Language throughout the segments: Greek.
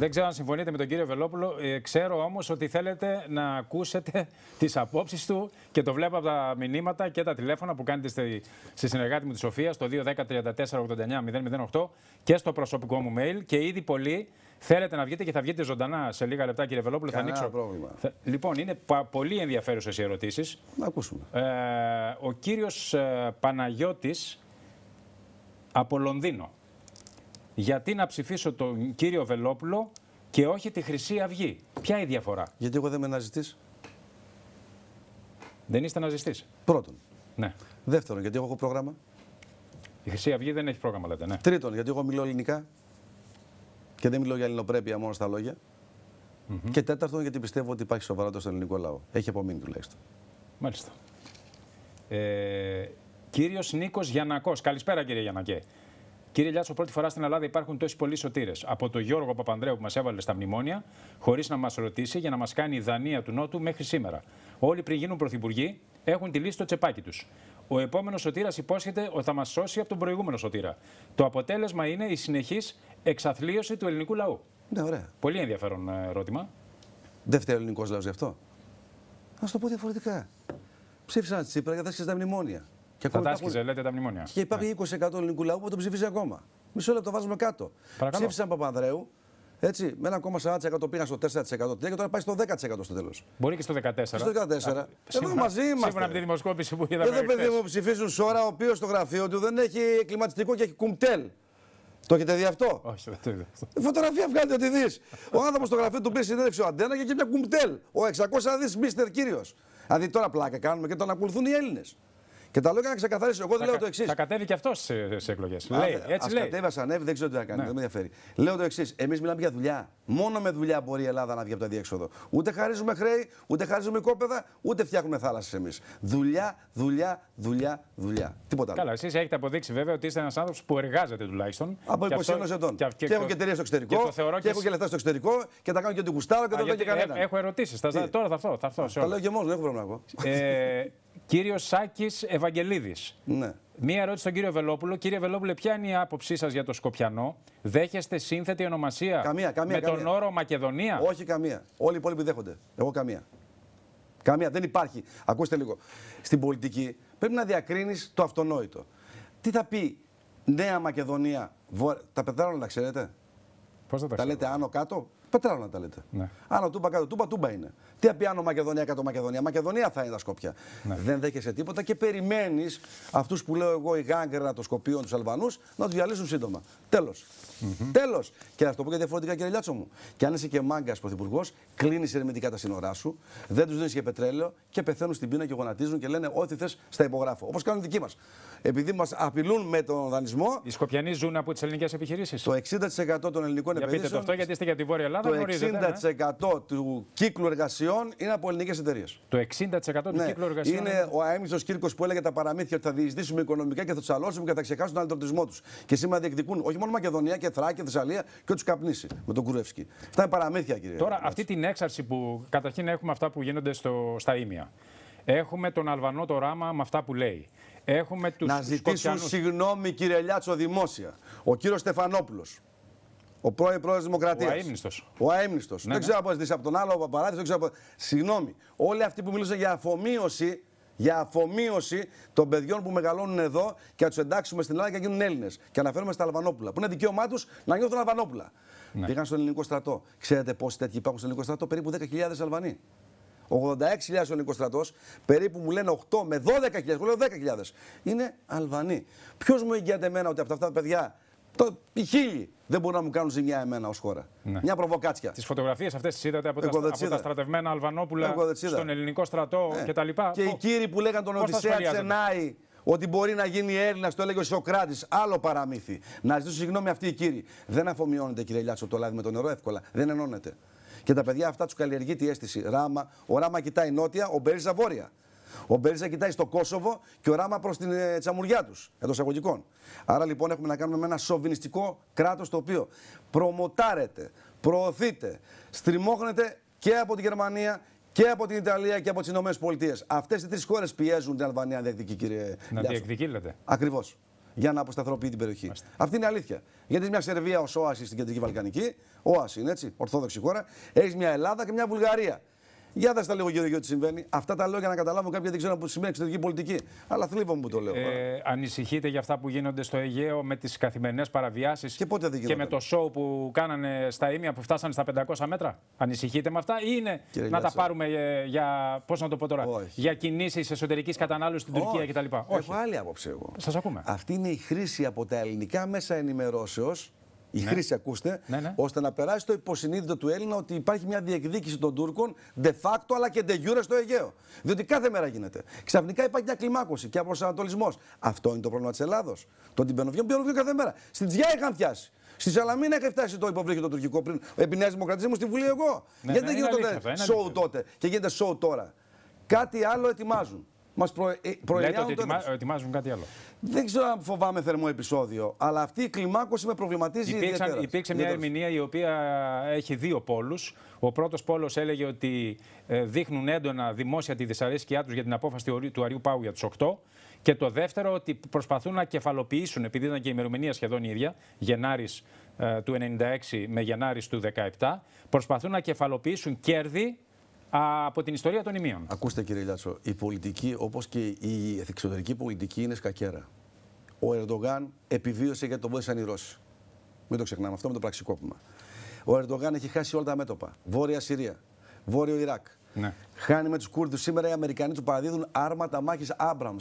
Δεν ξέρω αν συμφωνείτε με τον κύριο Βελόπουλο. Ε, ξέρω όμως ότι θέλετε να ακούσετε τις απόψεις του και το βλέπω από τα μηνύματα και τα τηλέφωνα που κάνετε στη, συνεργάτη μου τη Σοφία στο 210 89 008 και στο προσωπικό μου mail. Και ήδη πολλοί θέλετε να βγείτε και θα βγείτε ζωντανά σε λίγα λεπτά, κύριε Βελόπουλο. Κανένα θα ανοίξω. Πρόβλημα. Θα... Λοιπόν, είναι πολύ ενδιαφέρουσες οι ερωτήσεις. Να ακούσουμε. Ε, ο κύριος ε, Παναγιώτης από Λονδίνο γιατί να ψηφίσω τον κύριο Βελόπουλο και όχι τη Χρυσή Αυγή. Ποια η διαφορά. Γιατί εγώ δεν είμαι ναζιστής. Δεν είστε ναζιστής. Πρώτον. Ναι. Δεύτερον, γιατί έχω πρόγραμμα. Η Χρυσή Αυγή δεν έχει πρόγραμμα, λέτε. Ναι. Τρίτον, γιατί εγώ μιλώ ελληνικά και δεν μιλώ για ελληνοπρέπεια μόνο στα λόγια. Mm -hmm. Και τέταρτον, γιατί πιστεύω ότι υπάρχει σοβαρότητα στον ελληνικό λαό. Έχει απομείνει τουλάχιστον. Μάλιστα. Ε, κύριος Νίκος Καλησπέρα κύριε Γιανακέ. Κύριε Λιάτσο, πρώτη φορά στην Ελλάδα υπάρχουν τόσοι πολλοί σωτήρες. Από τον Γιώργο Παπανδρέου που μας έβαλε στα μνημόνια, χωρίς να μας ρωτήσει, για να μας κάνει η Δανία του Νότου μέχρι σήμερα. Όλοι πριν γίνουν πρωθυπουργοί, έχουν τη λύση στο τσεπάκι τους. Ο επόμενος σωτήρας υπόσχεται ότι θα μας σώσει από τον προηγούμενο σωτήρα. Το αποτέλεσμα είναι η συνεχής εξαθλίωση του ελληνικού λαού. Ναι, ωραία. Πολύ ενδιαφέρον ε, ερώτημα. Δεν φταίει ο ελληνικός λαός γι' αυτό. Α το πω διαφορετικά. Ψήφισαν Τσίπρα για τα μνημόνια. Και θα τα λέτε τα μνημόνια. Και υπάρχει ναι. 20% του ελληνικού λαού που τον ψηφίζει ακόμα. Μισό λεπτό βάζουμε κάτω. Παρακαλώ. Ψήφισαν Παπανδρέου. Έτσι, με το πήγα στο 4% και τώρα πάει στο 10% στο τέλος. Μπορεί και στο 14%. στο 14%. Α, Εδώ μαζί μα. Σύμφωνα με τη δημοσκόπηση που είδαμε. Εδώ παιδί μου ψηφίζουν Σόρα, ο οποίος στο γραφείο του δεν έχει κλιματιστικό και έχει κουμπτέλ. Το έχετε δει αυτό. Όχι, δεν το είδα. Φωτογραφία βγάλετε ότι δεις. Ο άνθρωπος στο γραφείο του πήρε συνέντευξη ο Αντένα και έχει μια κουμπτέλ. Ο 600 δις, μίστερ κύριος. Δηλαδή τώρα πλάκα κάνουμε και τον ακολουθούν οι Έλληνες. Και τα λέω για να ξεκαθαρίσω. Εγώ δεν λέω το εξής. Θα κατέβει και αυτός σε, σε εκλογές. έτσι κατέβει, ανέβει, δεν ξέρω τι θα κάνει. Ναι. Δεν με ενδιαφέρει. Λέω το εξής. Εμείς μιλάμε για δουλειά. Μόνο με δουλειά μπορεί η Ελλάδα να βγει από το διέξοδο. Ούτε χαρίζουμε χρέη, ούτε χαρίζουμε κόπεδα, ούτε φτιάχνουμε θάλασσες εμείς. Δουλειά, δουλειά, δουλειά, δουλειά. Τίποτα άλλο. Καλά, εσείς έχετε αποδείξει βέβαια ότι είστε ένας άνθρωπος που εργάζεται τουλάχιστον. Από 21 αυτό... ετών. Και, και, έχω και εταιρεία στο εξωτερικό. Και, και, έχω και λεφτά στο εξωτερικό και τα κάνω και τον κουστάρο και δεν λέω κάνω κανένα. Έχω ερωτήσει. Τώρα θα αυτό. Θα λέω και μόνος, δεν έχω πρόβλημα Κύριος Σάκης Ευαγγελίδης. Ναι. Μία ερώτηση στον κύριο Βελόπουλο. Κύριε Βελόπουλε, ποια είναι η άποψή σας για το Σκοπιανό. Δέχεστε σύνθετη ονομασία με τον όρο Μακεδονία. Όχι καμία. Όλοι οι υπόλοιποι δέχονται. Εγώ καμία. Καμία. Δεν υπάρχει. Ακούστε λίγο. Στην πολιτική πρέπει να διακρίνεις το αυτονόητο. Τι θα πει Νέα Μακεδονία. Τα να ξέρετε. Πώς θα τα, τα λέτε άνω κάτω. Πετράλαιο να τα λέτε. Ναι. Άνω τούμπα κάτω τούμπα, τούμπα είναι. Τι απειάνω Μακεδονία κάτω Μακεδονία. Μακεδονία θα είναι τα Σκόπια. Ναι. Δεν δέχεσαι τίποτα και περιμένεις αυτούς που λέω εγώ οι γάγκρενα των Σκοπίων, τους Αλβανούς, να τους διαλύσουν σύντομα. Τέλος. Mm -hmm. Τέλος. Και να το πω και διαφορετικά, κύριε Λιάτσο μου. Και αν είσαι και μάγκας πρωθυπουργός, κλείνεις ερμητικά τα σύνορά σου, δεν τους δίνεις και πετρέλαιο και πεθαίνουν στην πείνα και γονατίζουν και λένε ό,τι θες στα υπογράφω. Όπως κάνουν δικοί μας. Επειδή μας απειλούν με τον δανεισμό. Οι Σκοπιανοί ζουν από τις ελληνικές επιχειρήσεις. Το 60% των ελληνικών επιχειρήσεων. Για πείτε το αυτό, γιατί είστε για τη Βόρεια Ελλάδα Ελλάδα το 60% ναι. του κύκλου εργασιών είναι από ελληνικές εταιρείες. Το 60% του ναι. κύκλου εργασιών. Είναι ο αέμιστο Κύρκος που έλεγε τα παραμύθια ότι θα διεισδύσουμε οικονομικά και θα τσαλώσουμε και θα ξεχάσουν τον αλτροπτισμό τους. Και σήμερα διεκδικούν όχι μόνο Μακεδονία και Θράκη, Θεσσαλία και τους καπνίσει με τον Κουρεύσκι. Αυτά είναι παραμύθια, κύριε. Τώρα, αυτή την έξαρση που καταρχήν έχουμε αυτά που γίνονται στο, στα ίμια. Έχουμε τον Αλβανό το ράμα με αυτά που λέει. Έχουμε τους να ζητήσουν σκοτιανούς. συγγνώμη, κύριε Λιάτσο, δημόσια. Ο κύριος Στεφανόπουλος, ο πρώην πρόεδρος Δημοκρατίας. Ο αίμνητο. Ο αίμνητο. Ναι, δεν ναι. ξέρω από δει από τον άλλο, ο δεν ξέρω Συγγνώμη. Όλοι αυτοί που μιλούσαν για αφομοίωση, για αφομοίωση των παιδιών που μεγαλώνουν εδώ και να τους εντάξουμε στην Ελλάδα και να γίνουν Έλληνες. Και αναφέρομαι στα Αλβανόπουλα. Που είναι δικαίωμά τους να νιώθουν Αλβανόπουλα. Ναι. Πήγαν στον ελληνικό στρατό. Ξέρετε πόσοι τέτοιοι υπάρχουν στον ελληνικό στρατό, περίπου 10.000 Αλβανοί. 86.000 ο ελληνικό στρατός, περίπου μου λένε 8 με 12.000, λέω 10.000. Είναι Αλβανοί. Ποιος μου εγγυάται εμένα ότι από αυτά τα παιδιά, το, οι χίλιοι, δεν μπορούν να μου κάνουν ζημιά εμένα ως χώρα. Ναι. Μια προβοκάτσια. Τις φωτογραφίες αυτές τις είδατε από, τα, από τα στρατευμένα Αλβανόπουλα στον ελληνικό στρατό ναι. κτλ. Και οι κύριοι που λέγανε τον Οδυσσέα Τσενάη ότι μπορεί να γίνει Έλληνας, το έλεγε ο Σοκράτης. Άλλο παραμύθι. Να ζητήσω συγγνώμη αυτοί οι κύριοι. Δεν αφομοιώνεται, κύριε Λιάτσο, το λάδι με το νερό εύκολα. Δεν ενώνεται. Και τα παιδιά αυτά τους καλλιεργεί τη αίσθηση. Ράμα, ο Ράμα κοιτάει νότια, ο Μπερίζα βόρεια. Ο Μπέρισα κοιτάει στο Κόσοβο και ο Ράμα προς την ε, τσαμουριά τους, εντός εισαγωγικών. Άρα λοιπόν έχουμε να κάνουμε με ένα σοβινιστικό κράτος το οποίο προμοτάρεται, προωθείται, στριμώχνεται και από τη Γερμανία και από την Ιταλία και από τις Ηνωμένες Πολιτείες. Αυτές οι τρεις χώρες πιέζουν την Αλβανία να διεκδικεί, κύριε Να διεκδικεί, λέτε. Ακριβώς. Για να αποσταθροποιεί την περιοχή. Αυτή είναι η αλήθεια. Γιατί μια Σερβία ως όαση στην κεντρική Βαλκανική, όαση είναι έτσι, ορθόδοξη χώρα, έχεις μια Ελλάδα και μια Βουλγαρία. Για δες τα λίγο Γιώργιο, τι συμβαίνει. Αυτά τα λέω για να καταλάβω κάποια δεν ξέρω που σημαίνει εξωτερική πολιτική. Αλλά θλίβομαι που το λέω. Ε, ανησυχείτε για αυτά που γίνονται στο Αιγαίο με τις καθημερινές παραβιάσεις και, πότε και με το σοου που κάνανε στα ίμια που φτάσανε στα 500 μέτρα. Ανησυχείτε με αυτά ή είναι να τα πάρουμε ε, για. Πώς να το πω τώρα. Όχι. Για κινήσεις εσωτερικής κατανάλωσης στην Τουρκία κτλ. Έχω άλλη άποψη εγώ. Σας ακούμε. Αυτή είναι η χρήση από τα ελληνικά μέσα ενημερώσεως η ναι. χρήση, ακούστε, ναι, ναι. ώστε να περάσει το υποσυνείδητο του Έλληνα ότι υπάρχει μια διεκδίκηση των Τούρκων de facto αλλά και de jure στο Αιγαίο. Διότι κάθε μέρα γίνεται. Ξαφνικά υπάρχει μια κλιμάκωση και αποσανατολισμός. Αυτό είναι το πρόβλημα της Ελλάδος. Το ότι μπαίνουν βγαίνουν κάθε μέρα. Στην Τζιά είχαν φτιάσει. Στη Σαλαμίνα είχε φτάσει το υποβρύχιο το τουρκικό πριν. Επί Νέας Δημοκρατίας μου στη Βουλή εγώ. Ναι, Γιατί δεν γίνονται σοου τότε και γίνεται σοου τώρα. Κάτι άλλο ετοιμάζουν. Μας ε, ότι ετοιμάζουν κάτι άλλο. Δεν ξέρω αν φοβάμαι θερμό επεισόδιο, αλλά αυτή η κλιμάκωση με προβληματίζει ιδιαίτερα. Υπήρξε μια ερμηνεία η οποία έχει δύο πόλους. Ο πρώτος πόλος έλεγε ότι ε, δείχνουν έντονα δημόσια τη δυσαρέσκειά τους για την απόφαση του Αριού Πάου για τους 8. Και το δεύτερο ότι προσπαθούν να κεφαλοποιήσουν, επειδή ήταν και η ημερομηνία σχεδόν η ίδια, Γενάρης ε, του 96 με Γενάρης του 17, προσπαθούν να κεφαλοποιήσουν κέρδη από την ιστορία των ημείων. Ακούστε κύριε Λιάτσο, η πολιτική όπως και η εξωτερική πολιτική είναι σκακέρα. Ο Ερντογάν επιβίωσε γιατί τον βόησαν οι Ρώσοι. Μην το ξεχνάμε αυτό με το πραξικόπημα. Ο Ερντογάν έχει χάσει όλα τα μέτωπα. Βόρεια Συρία, Βόρειο Ιράκ. Ναι. Χάνει με τους Κούρδους σήμερα οι Αμερικανοί του παραδίδουν άρματα μάχης Άμπραμ.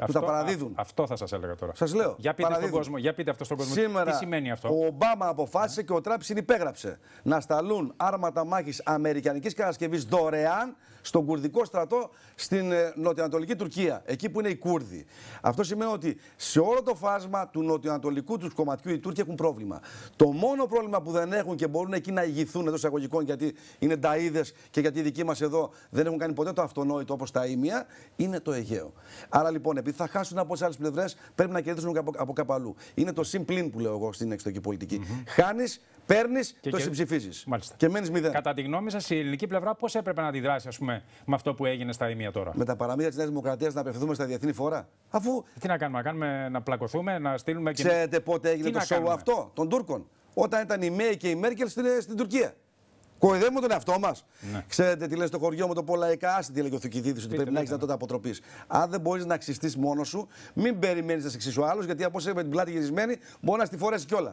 Αυτό, παραδίδουν. αυτό θα σας έλεγα τώρα. Σας λέω. Για πείτε, κόσμο, για πείτε αυτό στον κόσμο. Σήμερα, τι σημαίνει αυτό. Ο Ομπάμα αποφάσισε και ο Τράπ συνυπέγραψε να σταλούν άρματα μάχης Αμερικανικής κατασκευής δωρεάν στον κουρδικό στρατό στην ε, νοτιοανατολική Τουρκία, εκεί που είναι οι Κούρδοι. Αυτό σημαίνει ότι σε όλο το φάσμα του νοτιοανατολικού τους κομματιού οι Τούρκοι έχουν πρόβλημα. Το μόνο πρόβλημα που δεν έχουν και μπορούν εκεί να ηγηθούν εντός εισαγωγικών γιατί είναι ταίδε και γιατί οι δικοί μας εδώ δεν έχουν κάνει ποτέ το αυτονόητο όπως τα ίμια, είναι το Αιγαίο. Άρα λοιπόν, επειδή θα χάσουν από τις άλλες πλευρές, πρέπει να κερδίσουν από, από κάπου αλλού. Είναι το συμπλήν που λέω εγώ στην εξωτερική πολιτική. Mm Χάνεις, Παίρνεις, το και... συμψηφίζεις. Και μένεις μηδέν. Κατά τη γνώμη σας, η ελληνική πλευρά πώς έπρεπε να αντιδράσει πούμε, με αυτό που έγινε στα ημεία τώρα. Με τα παραμύθια της Νέας Δημοκρατίας να απευθυνθούμε στα διεθνή φορά. Αφού... Τι να κάνουμε, να, κάνουμε, να πλακωθούμε, να στείλουμε και. Ξέρετε πότε έγινε Τι το σόου αυτό των Τούρκων. Όταν ήταν η Μέη και η Μέρκελ στην, ε, στην Τουρκία. Κοϊδεύουμε τον εαυτό μας. Ναι. Ξέρετε τι λέει στο χωριό μου το πολλαϊκά. Άσε τι λέει ο Θουκυδίδης, ότι πρέπει να έχεις δυνατότητα ναι. αποτροπής. Αν δεν μπορείς να ξυστείς μόνος σου, μην περιμένεις να σε ξυσει άλλος, γιατί από όσο με την πλάτη γυρισμένη, μπορεί να στη φορέσει κιόλα.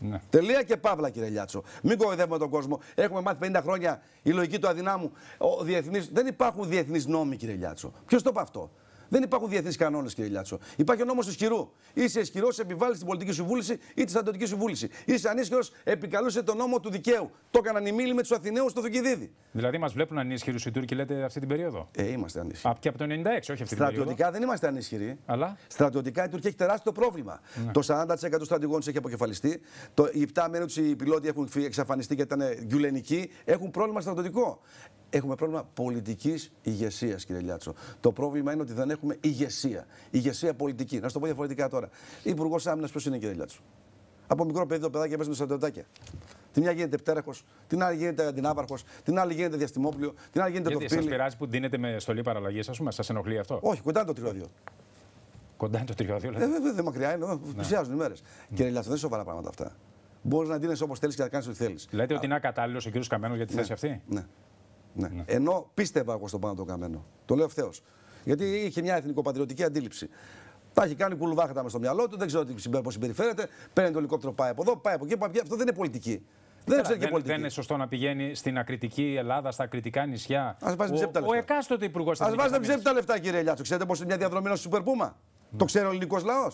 Ναι. Τελεία και παύλα, κύριε Λιάτσο. Μην κοροϊδεύουμε τον κόσμο. Έχουμε μάθει 50 χρόνια η λογική του αδυνάμου. Ο διεθνής... Δεν υπάρχουν διεθνείς νόμοι, κύριε Λιάτσο. Ποιος το είπε αυτό. Δεν υπάρχουν διεθνείς κανόνες, κύριε Λιάτσο. Υπάρχει ο νόμος του ισχυρού. Είσαι ισχυρός, επιβάλλεις την πολιτική σου βούληση ή τη στρατιωτική σου βούληση. Είσαι ανίσχυρος, επικαλούσε τον νόμο του δικαίου. Το έκαναν οι μίλοι με τους Αθηναίους στο Θουκυδίδη. Δηλαδή, μας βλέπουν ανίσχυρου οι Τούρκοι, λέτε, αυτή την περίοδο. Ε, είμαστε ανίσχυροι. Από και από το 96, όχι αυτή την περίοδο. Στρατιωτικά δεν είμαστε ανίσχυροι. Αλλά. Στρατιωτικά η Τουρκία έχει τεράστιο πρόβλημα. Ναι. Το 40% των στρατηγών τη έχει αποκεφαλιστεί. Το, οι 7 μέρε τους οι πιλότοι έχουν εξαφανιστεί και ήταν γκιουλενικοί. Έχουν πρόβλημα στρατιωτικό. Έχουμε πρόβλημα πολιτικής ηγεσίας, κύριε Λιάτσο. Το πρόβλημα είναι ότι δεν έχουμε ηγεσία. Ηγεσία πολιτική. Να σου το πω διαφορετικά τώρα. Υπουργός Άμυνας, ποιος είναι, κύριε Λιάτσο. Από μικρό παιδί το παιδάκι με στρατιωτάκια. Την μια γίνεται πτέραχος, την άλλη γίνεται αντινάβαρχος, την άλλη γίνεται διαστημόπλιο, την άλλη γίνεται Γιατί Σας πειράζει που δίνετε με στολή παραλλαγής, ας πούμε, σας ενοχλεί αυτό. Όχι, κοντά το τριώδιο. Κοντά είναι το τριώδιο, λέτε. Ε, βέβαια, δεν μακριά είναι, ε, πλησιάζουν οι μέρες. Mm. Ναι. Κύριε Λιάτσο, δεν είναι σοβαρά πράγματα αυτά. Μπορείς να δίνει όπως θέλεις και να κάνεις ό,τι θέλεις. Λέτε ότι είναι ακατάλληλος ο κ. Καμένος για τη ναι. θέση αυτή. Ναι. Ναι. ναι. Ενώ πίστευα εγώ στον πάνω τον Καμένο. Το λέω ευθέως. Γιατί είχε μια εθνικοπατριωτική αντίληψη. Τα έχει κάνει κουλουβάχτα μες στο μυαλό του, δεν ξέρω πώς συμπεριφέρεται. Παίρνει το ελικόπτερο, πάει από εδώ, πάει από εκεί. Πάει, αυτό δεν είναι πολιτική. Δεν, Λέρα, δεν, δεν είναι σωστό να πηγαίνει στην ακριτική Ελλάδα, στα ακριτικά νησιά. Ας βάζει ο, λεφτά. ο εκάστοτε υπουργός τη Ας βάζει τα λεφτά, κύριε Ελιάτσο. Ξέρετε πώς είναι μια διαδρομή ενός σούπερ πούμα. Mm. Το ξέρει ο ελληνικός λαός.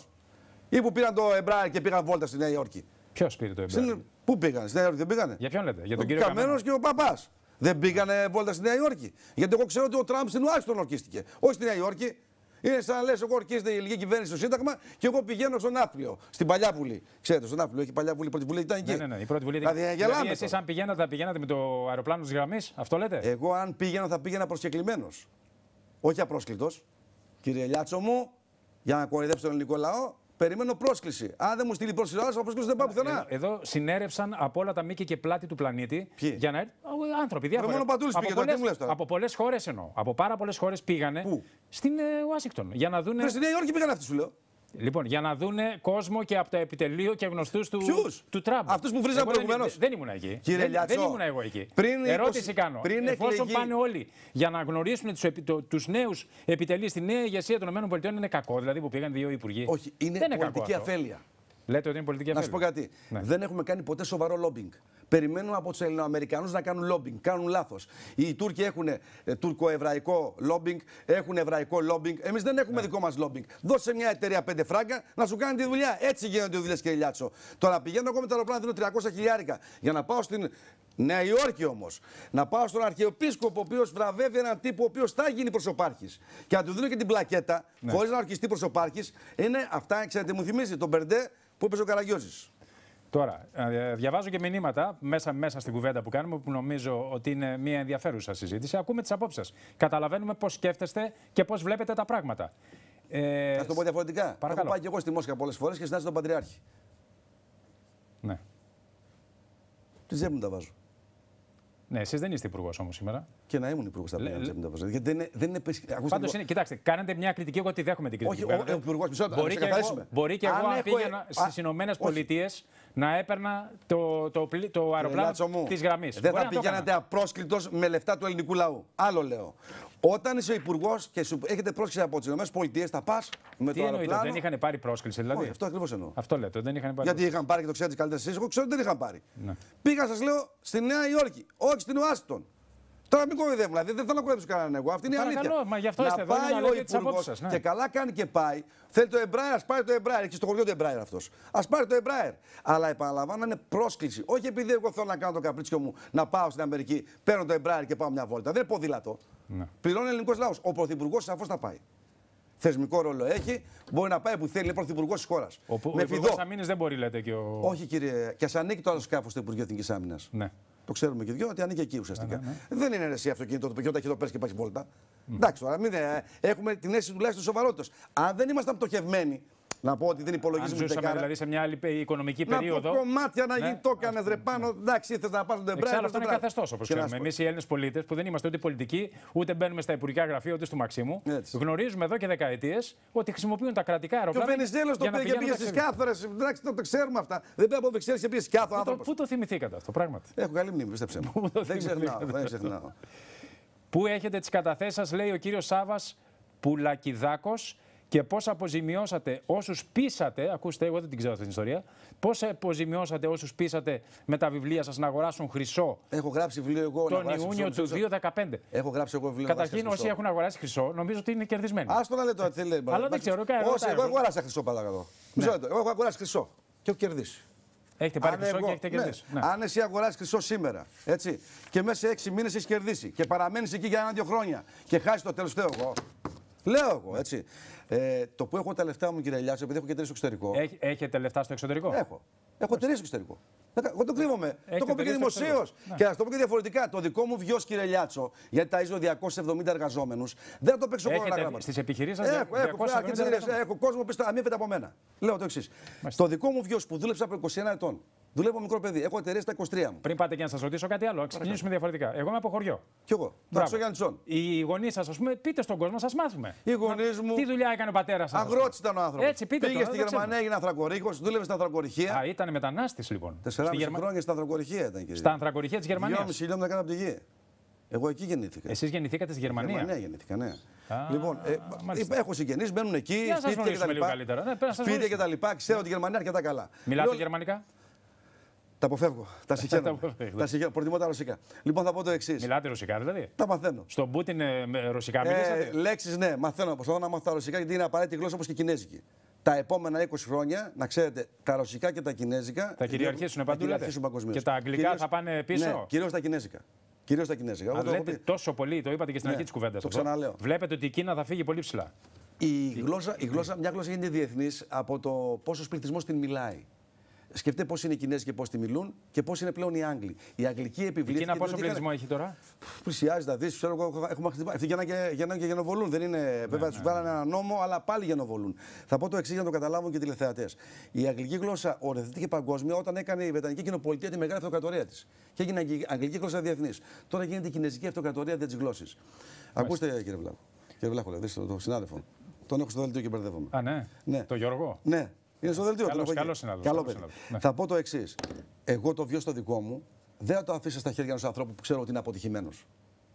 Ή που πήραν το Εμπράερ και πήγαν βόλτα στη Νέα Υόρκη. Ποιος πήρε το Εμπράερ. Πού πήγαν, στη Νέα Υόρκη δεν πήγανε. Για ποιον λέτε, για τον ο κύριο Καμένος και ο Παπάς. Δεν πήγανε βόλτα στη Νέα Υόρκη. Γιατί εγώ ξέρω ότι ο Τραμπ στην Ουάσιγκτον ορκίστηκε. Όχι στη Νέα Υόρκη. Είναι σαν να λες: Εγώ ορκίζεται η ελληνική κυβέρνηση στο Σύνταγμα και εγώ πηγαίνω στον Άπλιο, στην παλιά βουλή. Ξέρετε, στον Άπλιο έχει παλιά βουλή, η πρώτη βουλή ήταν εκεί. Ναι, ναι, ναι, η πρώτη βουλή δηλαδή, ήταν δηλαδή, δηλαδή, Εσείς, αν πηγαίνατε, θα πηγαίνατε με το αεροπλάνο της γραμμής, αυτό λέτε. Εγώ, αν πήγαινα, θα πήγαινα προσκεκλημένος. Όχι απρόσκλητος. Κύριε Λιάτσο μου, για να κοροϊδέψω τον ελληνικό λαό, Περιμένω πρόσκληση. Αν δεν μου στείλει πρόσκληση, ο πρόσκλησης δεν πάει πουθενά. Ε, ε, ε, εδώ, εδώ συνέρευσαν από όλα τα μήκη και πλάτη του πλανήτη. Ποιοι? Για να έρθουν άνθρωποι. Διάφορα. Μόνο Πατούλη πήγε πολλές, τώρα. Από πολλές χώρες εννοώ. Από πάρα πολλές χώρες πήγανε. Πού? Στην Ουάσιγκτον. Ε, για να δουν. Στην Νέα Υόρκη πήγαν αυτοί, σου λέω. Λοιπόν, για να δούνε κόσμο και από τα επιτελείο και γνωστούς του, Ποιους? του Τραμπ. Αυτούς που βρίσκαμε προηγουμένω. Δεν, ήμουν εκεί. Κύριε δεν, Λιάτσο, δεν ήμουν εγώ εκεί. Πριν Ερώτηση κάνω. Πριν Εφόσον πάνε όλοι για να γνωρίσουν τους τους νέους επιτελείς στη νέα ηγεσία των ΗΠΑ, είναι κακό. Δηλαδή που πήγαν δύο υπουργοί. Όχι, είναι δεν πολιτική είναι αφέλεια. Λέτε ότι είναι πολιτική αφέλεια. Να σου πω κάτι. Ναι. Δεν έχουμε κάνει ποτέ σοβαρό λόμπινγκ. Περιμένουν από τους Ελληνοαμερικανούς να κάνουν λόμπινγκ. Κάνουν λάθος. Οι Τούρκοι έχουν ε, τουρκοεβραϊκό λόμπινγκ, έχουν εβραϊκό λόμπινγκ. Εμείς δεν έχουμε ναι. δικό μας λόμπινγκ. Δώσε μια εταιρεία πέντε φράγκα να σου κάνει τη δουλειά. Έτσι γίνονται οι δουλειές, κύριε Λιάτσο. Τώρα πηγαίνω εγώ με τα αεροπλάνα, δίνω 300 χιλιάρικα για να πάω στην Νέα Υόρκη όμως. Να πάω στον Αρχιεπίσκοπο, ο οποίος βραβεύει έναν τύπο ο οποίος θα γίνει προσωπάρχης. Και να του δίνω και την πλακέτα, ναι. χωρίς να αρχιστεί προσωπάρχης. Είναι αυτά, ξέρετε, μου θυμίζει τον Μπερντέ που είπε ο Καραγιώζης. Τώρα, διαβάζω και μηνύματα μέσα, μέσα στην κουβέντα που κάνουμε που νομίζω ότι είναι μια ενδιαφέρουσα συζήτηση. Ακούμε τις απόψεις σας. Καταλαβαίνουμε πώς σκέφτεστε και πώς βλέπετε τα πράγματα. Ε, Θα το πω διαφορετικά. Παρακαλώ. Έχω πάει και εγώ στη Μόσχα πολλές φορές και συνάντησα τον Πατριάρχη. Ναι. Τι τσέπη τα βάζω. Ναι, εσείς δεν είστε υπουργός όμως σήμερα. Και να ήμουν υπουργός θα Γιατί δεν είναι. Δεν είναι, Πάντω είναι, κοιτάξτε, κάνετε μια κριτική. Εγώ τη δέχομαι την κριτική. Όχι, ο υπουργό Μπορεί μπορεί και πήγαινα στις Ηνωμένες να έπαιρνα το, το, το, ε, αεροπλάνο της γραμμής. Δεν θα πηγαίνατε απρόσκλητο με λεφτά του ελληνικού λαού. Άλλο λέω. Όταν είσαι υπουργός και σου έχετε πρόσκληση από τις ΗΠΑ, θα πας με το αεροπλάνο. Δεν είχαν πάρει πρόσκληση, δηλαδή. Όχι, αυτό ακριβώς εννοώ. Αυτό λέτε, δεν είχαν πάρει. Γιατί είχαν πάρει και το ξέρετε καλύτερα εσεί. Εγώ ξέρω ότι δεν είχαν πάρει. Ναι. Πήγα, σας λέω, στη Νέα Υόρκη, όχι στην Ουάσιγκτον. Τώρα μην κοροϊδεύω, Δηλαδή δεν θέλω να κοροϊδεύω κανέναν εγώ. Αυτή είναι η αλήθεια. Μα γι' αυτό είστε πάει ο υπουργό ναι. και καλά κάνει και πάει. Θέλει το Εμπράερ, ας πάρει το Εμπράερ. Έχει στο χωριό του Εμπράερ αυτός. Ας πάρει το Εμπράερ. Αλλά επαναλαμβάνω είναι πρόσκληση. Όχι επειδή εγώ θέλω να κάνω το καπρίτσιο μου να πάω στην Αμερική, παίρνω το Εμπράερ και πάω μια βόλτα. Δεν είναι ποδήλατο. Ναι. Πληρώνει ελληνικός λαός. Ο πρωθυπουργός σαφώς θα πάει θεσμικό ρόλο έχει. Μπορεί να πάει που θέλει, είναι πρωθυπουργός της χώρας. Ο, ο, δεν μπορεί, λέτε και ο. Όχι, κύριε. Και α ανήκει το άλλο σκάφος του Υπουργείου Εθνικής Άμυνας. Ναι. Το ξέρουμε και δυο, ότι ανήκει εκεί ουσιαστικά. Ναι. Δεν είναι εσύ αυτοκίνητο το οποίο ταχύτητα πέρσι και υπάρχει βόλτα. Mm. Εντάξει τώρα, μην, ε, έχουμε την αίσθηση τουλάχιστον σοβαρότητας. Αν δεν ήμασταν πτωχευμένοι, να πω ότι δεν υπολογίζουμε Αν ζούσαμε δεκάρα. δηλαδή σε μια άλλη οικονομική να περίοδο. Να κομμάτια να ναι. γίνει το έκανε ρε πάνω. Εντάξει, ήθελε να πάρει τον Τεμπράιν. αυτό είναι καθεστώς όπως ξέρουμε. Εμεί οι Έλληνες πολίτες που δεν είμαστε ούτε πολιτικοί, ούτε μπαίνουμε στα υπουργικά γραφεία, ούτε στο Μαξίμου. Γνωρίζουμε εδώ και δεκαετίες ότι χρησιμοποιούν τα κρατικά αεροπλάνα. Και ο Βενιζέλο το πήγε και πήγε στι κάθορε. Εντάξει, το ξέρουμε αυτά. Δεν πρέπει να ξέρεις και πήγες στι κάθορε. Πού το θυμηθήκατε αυτό πράγματι. Έχω καλή μνήμη, πιστέψε μου. Δεν ξεχνάω. Πού έχετε τις καταθέσεις σας, λέει ο κύριος Σάβας Πουλακιδάκος και πώς αποζημιώσατε όσους πείσατε. Ακούστε, εγώ δεν την ξέρω αυτή την ιστορία. Πώς αποζημιώσατε όσους πείσατε με τα βιβλία σας να αγοράσουν χρυσό. Έχω γράψει βιβλίο εγώ τον Ιούνιο του 2015. Έχω γράψει εγώ βιβλίο. Καταρχήν, όσοι έχουν αγοράσει χρυσό, νομίζω ότι είναι κερδισμένοι. Α το να λέτε, τι λέει. Αλλά δεν ξέρω, κάτι Όχι, εγώ αγοράσα χρυσό παρακαλώ. Ναι. Εγώ έχω αγοράσει χρυσό και έχω κερδίσει. Έχετε πάρει χρυσό και έχετε ναι. κερδίσει. Ναι. Αν εσύ αγοράσει χρυσό σήμερα έτσι, και μέσα σε 6 μήνες έχεις κερδίσει και παραμένεις εκεί για ένα-δύο χρόνια και χάσεις το τελευταίο εγώ. Λέω εγώ, έτσι. Ε, το που έχω τα λεφτά μου, κύριε Ελιάζο, επειδή έχω και τρεις στο εξωτερικό. έχετε λεφτά στο εξωτερικό. Έχω. Έχω τρεις στο εξωτερικό. Ε, εγώ το ε, κρύβομαι. το έχω πει και δημοσίως. Ναι. Και θα το πω και διαφορετικά. Το δικό μου βιός, κύριε Λιάτσο, γιατί ταΐζω 270 εργαζόμενους, δεν θα το παίξω μόνο πράγματα. Στις επιχειρήσεις σας έχω, έχω, έχω, έχω κόσμο που πει: από μένα. Λέω το εξής. Το δικό μου βιός που δούλεψα από 21 ετών Δουλεύω μικρό παιδί. Έχω εταιρείες στα 23 μου. Πριν πάτε και να σας ρωτήσω κάτι άλλο, να ξεκινήσουμε διαφορετικά. Εγώ είμαι από χωριό. Κι εγώ. Τάξο Γιάννη Τσόν. Οι γονείς σας, ας πούμε, πείτε στον κόσμο, σας μάθουμε. Οι γονείς μου. Τι δουλειά έκανε ο πατέρας σας. Αγρότης ήταν ο άνθρωπος. Έτσι, πείτε Πήγε το, στη Γερμανία, έγινε ανθρακορίχος, δούλευε στα ανθρακοριχεία. Α, ήταν μετανάστης λοιπόν. Τεσσεράμιση Γερμα... χρόνια στα ανθρακοριχεία ήταν κύριε. Στα ανθρακοριχεία της Γερμανίας. Δυόμιση χιλιόμετρα έκανα από τη γη. Εγώ εκεί γεννήθηκα. Εσείς γεννηθήκατε στη Γερμανία. Ναι, γεννήθηκα, ναι. Α, λοιπόν, ε, έχω συγγενείς, μπαίνουν εκεί, σπίτια Ναι, Σπίτια λοιπά, Ξέρω τη Γερμανία αρκετά καλά. Μιλάτε γερμανικά. Τα αποφεύγω. Τα συγχαίρω. τα συγχαίρω. Προτιμώ τα ρωσικά. Λοιπόν, θα πω το εξής. Μιλάτε ρωσικά, δηλαδή. Τα μαθαίνω. Στον Πούτιν ε, με ρωσικά ε, μιλήσατε. Λέξεις, ναι, μαθαίνω. Προσπαθώ να μάθω τα ρωσικά γιατί είναι απαραίτητη γλώσσα όπως και η κινέζικη. Τα επόμενα 20 χρόνια, να ξέρετε, τα ρωσικά και τα κινέζικα. Θα κυριαρχήσουν παντού. Και τα αγγλικά κυρίως, θα πάνε πίσω. Ναι, κυρίως τα κινέζικα. Κυρίως τα κινέζικα. Αν λέτε πει... τόσο πολύ, το είπατε και στην ναι, αρχή της κουβέντας. Το ε. ξαναλέω. Βλέπετε ότι η Κίνα θα φύγει πολύ ψηλά. Η, η... Γλώσσα, η γλώσσα, μια γλώσσα γίνεται διεθνής από το πόσο πληθυσμό την μιλάει. Σκεφτείτε πώς είναι οι Κινέζοι και πώς τη μιλούν και πώς είναι πλέον οι Άγγλοι. Η Αγγλική επιβλήθηκε. Τι Κίνα πόσο πληθυσμό έχει τώρα. Πλησιάζει τα δεις, ξέρω εγώ, έχουμε χτυπήσει. Για να και, γενοβολούν. Δεν είναι, ναι, βέβαια, ναι, τους ναι. ένα νόμο, αλλά πάλι γενοβολούν. Θα πω το εξής για να το καταλάβουν και οι τηλεθεατές. Η Αγγλική γλώσσα οριοθετήθηκε παγκόσμια όταν έκανε η Βρετανική Κοινοπολιτεία τη μεγάλη αυτοκρατορία της. Και έγινε η Αγγλική γλώσσα διεθνής. Τώρα γίνεται η Κινέζικη αυτοκρατορία της γλώσσης. Ακούστε, κύριε Βλάχο. Κύριε Βλάχο, τον συνάδελφο. Τον έχω στο δελτίο και μπερδεύομαι. Α, ναι. ναι. Το Γιώργο. Ναι. Είναι στο δελτίο. Καλώ Καλό ναι. Θα πω το εξής. Εγώ το βιώ στο δικό μου. Δεν το αφήσω στα χέρια ενός ανθρώπου που ξέρω ότι είναι αποτυχημένος.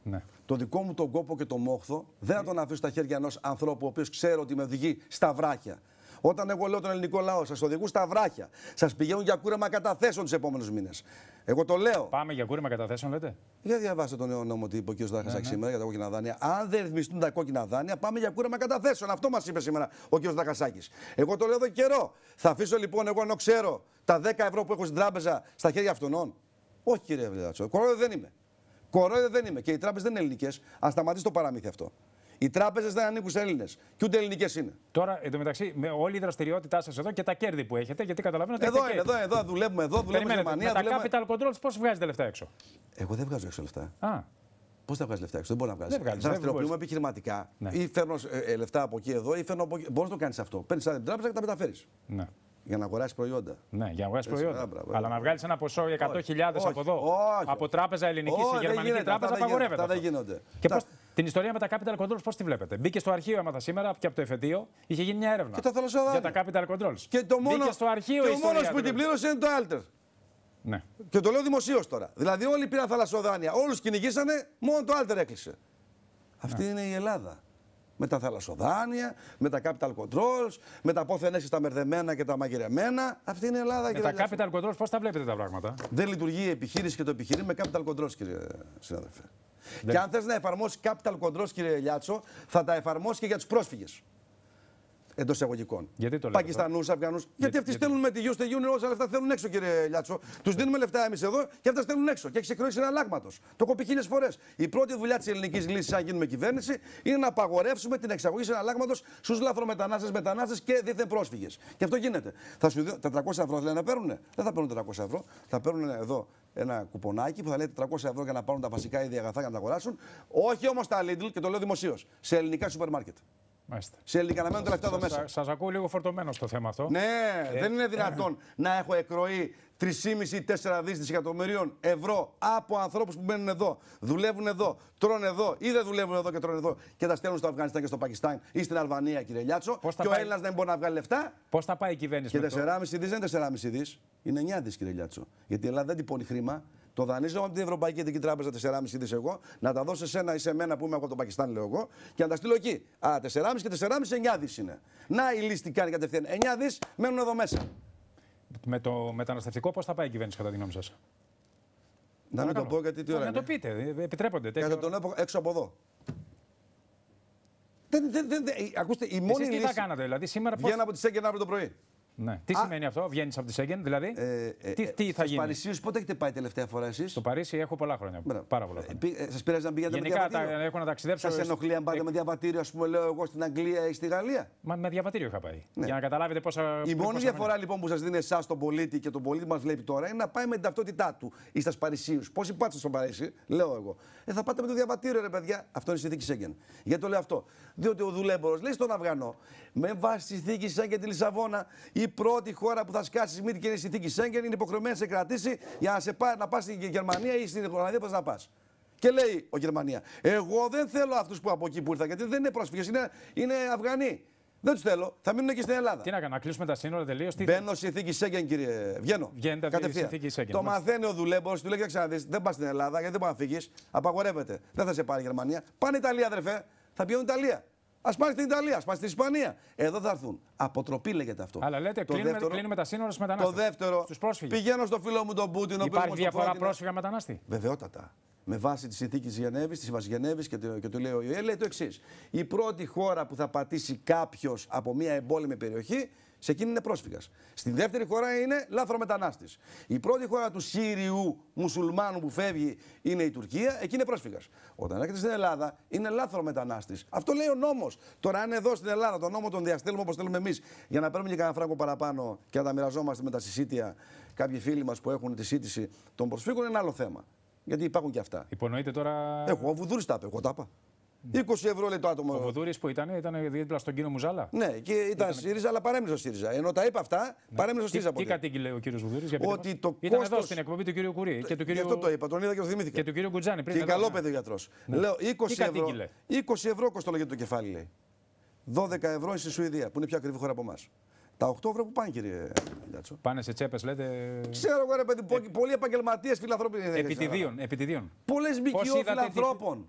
Ναι. Το δικό μου τον κόπο και τον μόχθο δεν θα τον αφήσω στα χέρια ενός ανθρώπου ο οποίος ξέρω ότι με οδηγεί στα βράχια. Όταν εγώ λέω τον ελληνικό λαό, σας οδηγούν στα βράχια. Σας πηγαίνουν για κούρεμα καταθέσεων τους επόμενους μήνες. Εγώ το λέω. Πάμε για κούρεμα καταθέσεων, λέτε. Για διαβάστε τον νέο νόμο που είπε ο κ. Δάχασακ ναι, ναι, σήμερα για τα κόκκινα δάνεια. Αν δεν ρυθμιστούν τα κόκκινα δάνεια, πάμε για κούρεμα καταθέσεων. Αυτό μας είπε σήμερα ο κ. Δαχασάκης. Εγώ το λέω εδώ καιρό. Θα αφήσω λοιπόν εγώ ενώ ξέρω τα 10 ευρώ που έχω στην τράπεζα στα χέρια αυτών. Όχι κύριε Βλέτσο, Κορόιδε δεν είμαι. Κορόιδε δεν είμαι. Και οι τράπεζες δεν είναι ελληνικές. Ας σταματήσει το παραμύθι αυτό. Οι τράπεζες δεν ανήκουν σε Έλληνες. Και ούτε ελληνικές είναι. Τώρα, εντωμεταξύ, με όλη η δραστηριότητά σας εδώ και τα κέρδη που έχετε, γιατί καταλαβαίνω ότι. Εδώ είναι, εδώ, εδώ δουλεύουμε, εδώ δουλεύουμε. Στη Γερμανία, με δουλεύουμε... τα capital controls πώς βγάζετε λεφτά έξω. Εγώ δεν βγάζω έξω λεφτά. Α. Πώς θα βγάζεις λεφτά έξω, δεν μπορεί να βγάζεις. Δεν βγάζεις, Δραστηριοποιούμε επιχειρηματικά. Ναι. Ή φέρνω ε, ε, λεφτά από εκεί εδώ, ή φέρνω από εκεί. Μπορείς να το κάνεις αυτό. Παίρνεις την τράπεζα και τα μεταφέρεις. Ναι. Για να αγοράσεις προϊόντα. Ναι, για να αγοράσεις προϊόντα. Αλλά να βγάλεις ένα ποσό 100.000 από εδώ. Όχι. Από τράπεζα ελληνικής ή γερμανική τράπεζα απαγορεύεται. Αυτά δεν γίνονται. Και πώ την ιστορία με τα capital controls πώς τη βλέπετε. Μπήκε στο αρχείο, έμαθα σήμερα και από το εφετείο, είχε γίνει μια έρευνα. Και για τα capital controls. Και το μόνο, Μπήκε στο αρχείο που την πλήρωσε είναι το Alter. Ναι. Και το λέω δημοσίως τώρα. Δηλαδή, όλοι πήραν θαλασσοδάνεια, όλους κυνηγήσανε, μόνο το Alter έκλεισε. Αυτή ναι. είναι η Ελλάδα. Με τα θαλασσοδάνεια, με τα capital controls, με τα πόθεν και τα μερδεμένα και τα μαγειρεμένα. Αυτή είναι η Ελλάδα. Με τα δηλαδή. capital controls, πώς τα βλέπετε τα πράγματα. Δεν λειτουργεί η επιχείρηση και το επιχειρήμα με capital controls, κύριε συνάδελφε. Και αν θες να εφαρμόσεις capital controls, κύριε Λιάτσο, θα τα εφαρμόσεις και για τους πρόσφυγες εντός εισαγωγικών. Γιατί το Πακιστανούς, Αφγανούς. Γιατί, γιατί αυτοί στέλνουν με τη γιου, στέλνουν όσα λεφτά θέλουν έξω, κύριε Λιάτσο. Τους ε. δίνουμε λεφτά εμείς εδώ και αυτά στέλνουν έξω. Και έχει ένα εναλλάγματο. Το έχω πει χίλιες φορές. Η πρώτη δουλειά της ελληνικής λύσης, αν γίνουμε κυβέρνηση, είναι να απαγορεύσουμε την εξαγωγή συναλλάγματο στους λαθρομετανάστες, μετανάστες και δίθεν πρόσφυγες. Και αυτό γίνεται. Θα σου δει 400 ευρώ θέλει να παίρνουν. Δεν θα παίρνουν 400 ευρώ. Θα παίρνουν εδώ ένα κουπονάκι που θα λέει 400 ευρώ για να πάρουν τα βασικά ίδια αγαθά για να τα αγοράσουν. Όχι όμως τα Lidl και το λέω δημοσίως. Σε ελληνικά σούπερ μάρκετ. Μάλιστα. Σε ελληνικαναμένο τα λεφτά εδώ μέσα. Σας ακούω λίγο φορτωμένο στο θέμα αυτό. Ναι, ε, δεν είναι δυνατόν ε, να έχω εκροή 3,5-4 δις δισεκατομμυρίων ευρώ από ανθρώπους που μένουν εδώ, δουλεύουν εδώ, τρώνε εδώ ή δεν δουλεύουν εδώ και τρώνε εδώ και τα στέλνουν στο Αφγανιστάν και στο Πακιστάν ή στην Αλβανία, κύριε Λιάτσο. Πώς και ο Έλληνας δεν μπορεί να βγάλει λεφτά. Πώς θα πάει η κυβέρνηση. Και 4,5 δις δεν είναι 4,5 δις, είναι 9 δις, κύριε Λιάτσο. Γιατί η Ελλάδα δεν τυπώνει χρήμα, το δανείζομαι από την Ευρωπαϊκή Εθνική Τράπεζα 4,5 δις εγώ, να τα δώσω σε ένα ή σε μένα που είμαι από το Πακιστάν, λέω εγώ, και να τα στείλω εκεί. Α, 4,5 και 4,5 9 δις είναι. Να η λύση κάνει κατευθείαν. 9 δις μένουν εδώ μέσα. Με το μεταναστευτικό, πώς θα πάει η κυβέρνηση κατά τη γνώμη σας. Να, μην το πω γιατί τι ώρα. Να το πείτε, επιτρέπονται. Κατά τον έπο, έξω από εδώ. Δεν, δεν, δεν, ε, ακούστε, η μόνη Εσείς τι λύση... θα κάνατε, δηλαδή σήμερα. Πώς... Βγαίνω από αύριο το πρωί. Ναι. Τι Α, σημαίνει αυτό, βγαίνεις από τη Σέγγεν, δηλαδή. Ε, ε, τι, ε, τι θα γίνει. Παρισίου, πότε έχετε πάει τελευταία φορά εσείς. Στο Παρίσι έχω πολλά χρόνια. Μπράβο. Πάρα πολλά χρόνια. Ε, ε Σας πειράζει να πηγαίνετε Γενικά, με διαβατήριο. Τα, έχω να ταξιδέψω. Σας ενοχλεί αν πάτε με διαβατήριο, ας πούμε, λέω εγώ στην Αγγλία ή στη Γαλλία. Μα με διαβατήριο είχα πάει. Ναι. Για να καταλάβετε πόσα. Η μόνη διαφορά λοιπόν που σας δίνει εσάς τον πολίτη και τον πολίτη μας βλέπει τώρα είναι να πάει με την ταυτότητά του ή στα Παρισίους. Πώ πάτε στο Παρίσι, λέω εγώ. Ε, θα πάτε με το διαβατήριο, ρε παιδιά. Αυτό είναι η συνθήκη Σέγγεν. Γιατί το λέω αυτό. Διότι ο δουλέμπορος λέει στον Αυγανό με βάση τη συνθήκη Σέγγεν τη Λισαβόνα πρώτη χώρα που θα σκάσει μύτη και είναι η συνθήκη Σέγγεν είναι υποχρεωμένη να σε κρατήσει για να, σε πά, να πας στην Γερμανία ή στην Ολλανδία πώς να πας. Και λέει ο Γερμανία, εγώ δεν θέλω αυτούς που από εκεί που ήρθα γιατί δεν είναι πρόσφυγες, είναι, είναι Αυγανοί. Δεν τους θέλω. Θα μείνουν και στην Ελλάδα. Τι να κάνω, να κλείσουμε τα σύνορα τελείως. Μπαίνω στη συνθήκη Σέγγεν, κύριε. Βγαίνω. Βγαίνετε από τη συνθήκη Σέγγεν. Το μαθαίνει ο δουλέμπο, του λέει: Ξαναδεί, δεν πας στην Ελλάδα γιατί δεν μπορεί να φύγεις. Απαγορεύεται. Δεν θα σε πάρει η Γερμανία. Πάνε Ιταλία, αδερφέ. Θα πηγαίνουν Ιταλία. Ας πάει στην Ιταλία, ας πάει στην Ισπανία. Εδώ θα έρθουν. Αποτροπή λέγεται αυτό. Αλλά λέτε, κλείνουμε, δεύτερο, τα σύνορα στους μετανάστε. Το δεύτερο, πηγαίνω στο φίλο μου τον Πούτιν. Υπάρχει διαφορά πρόσφυγα μετανάστη. Βεβαιότατα. Με βάση τη συνθήκη της Γενέβης, της Βασιλιανέβη και, και του λέει ο ε, λέει το εξής. Η πρώτη χώρα που θα πατήσει κάποιος από μια εμπόλεμη περιοχή σε εκείνη είναι πρόσφυγας. Στη δεύτερη χώρα είναι μετανάστη. Η πρώτη χώρα του Σύριου μουσουλμάνου που φεύγει είναι η Τουρκία, εκεί είναι πρόσφυγας. Όταν έρχεται στην Ελλάδα είναι μετανάστη. Αυτό λέει ο νόμος. Τώρα, αν εδώ στην Ελλάδα τον νόμο τον διαστέλουμε όπως θέλουμε εμείς, για να παίρνουμε και κανένα φράγκο παραπάνω και να τα μοιραζόμαστε με τα συσίτια κάποιοι φίλοι μας που έχουν τη σύντηση των προσφύγων, είναι άλλο θέμα. Γιατί υπάρχουν και αυτά. Υπονοείται τώρα. Έχω ο Βουδούρη Εγώ τα 20 ευρώ λέει το άτομο. Ο Βοδούρης που ήταν, ήταν δίπλα στον κύριο Μουζάλα. Ναι, και ήταν, ήταν... ΣΥΡΙΖΑ, αλλά παρέμεινε στο ΣΥΡΙΖΑ. Ενώ τα είπα αυτά, ναι. παρέμεινε στο ΣΥΡΙΖΑ. Τι, τι κατήγγειλε ο κύριος Βοδούρης για Ότι το ήταν κόστος... εδώ στην εκπομπή του κύριου Κουρί. Και του κύριου... αυτό το είπα, τον είδα και το θυμήθηκα. Και του κύριου Κουτζάνη πριν. Και καλό παιδί γιατρός. Ναι. Λέω 20 ευρώ, 20 ευρώ κοστολογείται το κεφάλι λέει. 12 ευρώ στη Σουηδία που είναι πιο ακριβή χώρα από εμάς. Τα 8 ευρώ που πάνε, κύριε Γιάτσο. Πάνε σε τσέπες, λέτε. Ξέρω εγώ, ρε παιδί, ε... πολλοί επαγγελματίες φιλανθρώποι είναι Επιτιδίων. επιτιδίων. Πολλέ ΜΚΟ φιλανθρώπων.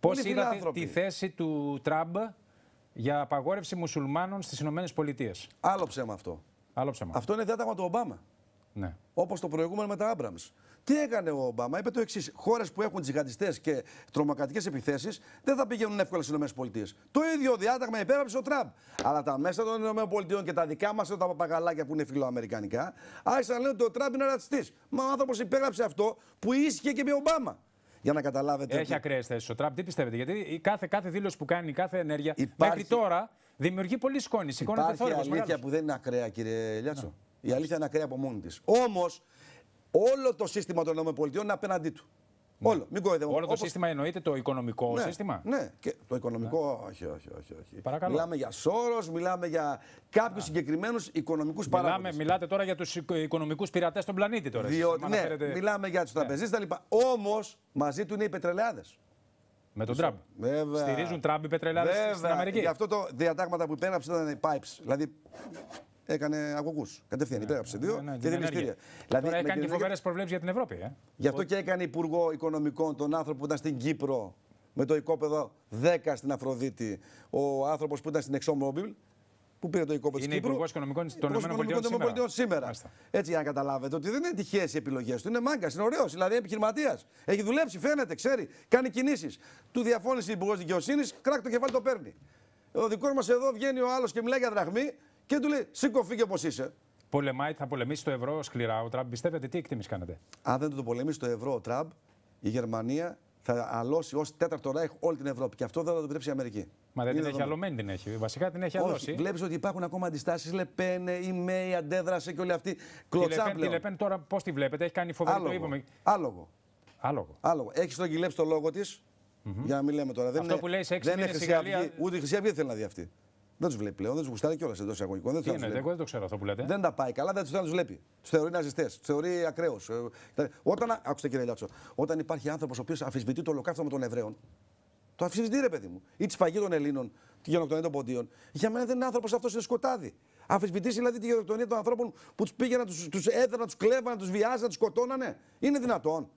Πώ είδατε τη θέση του Τραμπ για απαγόρευση μουσουλμάνων στις ΗΠΑ. Άλλο ψέμα αυτό. Άλλο ψέμα. Αυτό είναι διάταγμα του Ομπάμα. Ναι. Όπως το προηγούμενο με τα Άμπραμ. Τι έκανε ο Ομπάμα, είπε το εξής: Χώρες που έχουν τζιγαντιστέ και τρομοκρατικές επιθέσεις δεν θα πηγαίνουν εύκολα στις ΗΠΑ. Το ίδιο διάταγμα υπέγραψε ο Τραμπ. Αλλά τα μέσα των ΗΠΑ και τα δικά μας, τα παπαγαλάκια που είναι φιλοαμερικανικά, άρχισαν να λένε ότι ο Τραμπ είναι ρατσιστής. Μα ο άνθρωπος υπέγραψε αυτό που ίσχυε και με Ομπάμα. Για να καταλάβετε. Έχει ότι... ακραίες θέσεις ο Τραμπ. Τι πιστεύετε, Γιατί κάθε, κάθε δήλωση που κάνει, κάθε ενέργεια Υπάρχει... μέχρι τώρα δημιουργεί πολύ σκόνη. Σηκώνεται αλήθεια που δεν είναι ακραία, κύριε Λιάτσο. Ναι. Η αλήθεια είναι ακραία από μόνη της. Όμως όλο το σύστημα των ΗΠΑ είναι απέναντί του. Ναι. Όλο. Μην κοίτα, Όλο το σύστημα εννοείται το οικονομικό ναι, σύστημα. Ναι, και το οικονομικό. Ναι. Όχι, όχι, όχι. Παρακαλώ. Μιλάμε για Σόρος, μιλάμε για κάποιους συγκεκριμένους οικονομικούς παράγοντες. Μιλάτε τώρα για τους οικονομικούς πειρατές στον πλανήτη τώρα. ναι, μιλάμε για τους ναι. τα λοιπά. Όμως μαζί του είναι οι πετρελαιάδες. Με τον Τραμπ. Στηρίζουν Τραμπ οι πετρελαιάδες στην Αμερική. Γι' αυτό το διατάγματα που υπέγραψαν ήταν οι pipes. Δηλαδή έκανε αγωγούς. Κατευθείαν ναι, υπέγραψε δύο ναι, ναι και δεν ναι, μυστήρια. Ναι, δηλαδή, Τώρα έκανε και φοβερές προβλέψεις για την Ευρώπη. Ε? Γι' αυτό και έκανε υπουργό οικονομικών τον άνθρωπο που ήταν στην Κύπρο με το οικόπεδο 10 στην Αφροδίτη. Ο άνθρωπος που ήταν στην Εξόμομπιλ που πήρε το οικόπεδο της Κύπρο. Είναι υπουργός οικονομικών των ΗΠΑ σήμερα. Έτσι, για να καταλάβετε ότι δεν είναι τυχαίες οι επιλογές του. Είναι μάγκας, είναι ωραίος, δηλαδή επιχειρηματίας. Έχει δουλέψει, φαίνεται, ξέρει, κάνει κινήσεις. Του διαφώνησε υπουργός δικαιοσύνης, κράκ το κεφάλι το παίρνει. Ο δικός μας εδώ βγαίνει ο άλλος και μιλάει για δραχμή. Και του λέει: Σήκω, φύγε όπως είσαι. Πολεμάει, θα πολεμήσει το ευρώ σκληρά ο Τραμπ. Πιστεύετε, τι εκτίμηση κάνετε. Αν δεν το πολεμήσει το ευρώ ο Τραμπ, η Γερμανία θα αλώσει ως τέταρτο Ράιχ όλη την Ευρώπη. Και αυτό δεν θα το επιτρέψει η Αμερική. Μα δεν Είναι την έχει αλωμένη, την έχει. Βασικά την έχει αλώσει. Βλέπεις ότι υπάρχουν ακόμα αντιστάσεις. Λεπένε, η Μέη αντέδρασε και όλοι αυτοί. Κλωτσάμπλε. Τη Λεπέν τώρα πώς τη βλέπετε, έχει κάνει φοβερό. Άλογο. είπαμε. Άλογο. Άλογο. Άλογο. Έχεις στρογγυλέψει το λόγο της. Mm -hmm. Για να μην λέμε τώρα. Δεν Αυτό δεν που λέει σε Ούτε η Χρυσή Αυγή θέλει να δει αυτή. Δεν τους βλέπει πλέον, δεν τους γουστάρει κιόλας εντός εισαγωγικών. Δεν, δεν το ξέρω αυτό που λέτε. Δεν τα πάει καλά, δεν τους βλέπει. Τους θεωρεί ναζιστές, τους θεωρεί ακραίος. Ε, δηλαδή, όταν, άκουστε κύριε Λιάτσο, όταν υπάρχει άνθρωπος ο οποίος αφισβητεί το ολοκαύτωμα των Εβραίων, το αφισβητεί ρε παιδί μου, ή της σφαγή των Ελλήνων, τη γενοκτονία των Ποντίων, για μένα δεν είναι άνθρωπος αυτός είναι σκοτάδι. Αφισβητήσει δηλαδή τη γενοκτονία των ανθρώπων που τους πήγαιναν, του έδραναν, του κλέβαναν, του βιάζαν, τους σκοτώνανε. Είναι δυνατόν.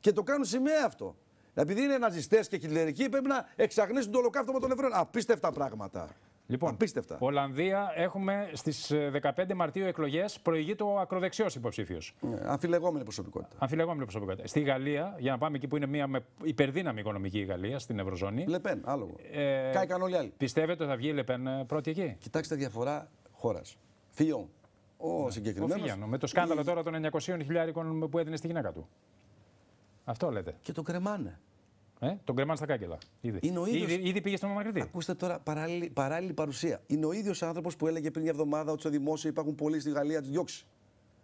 Και το κάνουν σημαία αυτό. Επειδή είναι ναζιστές και χιλερικοί, πρέπει να εξαγνίσουν το ολοκαύτωμα των Εβραίων. Απίστευτα πράγματα. Λοιπόν, Απίστευτα. Ολλανδία έχουμε στις 15 ε, Μαρτίου εκλογές. Προηγείται ο ακροδεξιός υποψήφιος. Ναι, αμφιλεγόμενη προσωπικότητα. Αμφιλεγόμενη προσωπικότητα. Στη Γαλλία, για να πάμε εκεί που είναι μια υπερδύναμη οικονομική η Γαλλία, στην Ευρωζώνη. Λεπέν, άλογο. Ε, Κάηκαν όλοι άλλοι. Πιστεύετε ότι θα βγει η Λεπέν πρώτη εκεί. Κοιτάξτε διαφορά χώρας. Φιόν. Ο ναι, συγκεκριμένος. Με το σκάνδαλο τώρα των 900.000 που έδινε στη γυναίκα του. Αυτό λέτε. Και το κρεμάνε. Ε, τον κρεμάνε στα κάκελα. Ήδη. Είναι πήγε στον Μαμακριτή. Ακούστε τώρα παράλληλη, παράλληλη παρουσία. Είναι ο ίδιος άνθρωπος που έλεγε πριν μια εβδομάδα ότι στο δημόσιο υπάρχουν πολλοί στη Γαλλία να τους διώξει.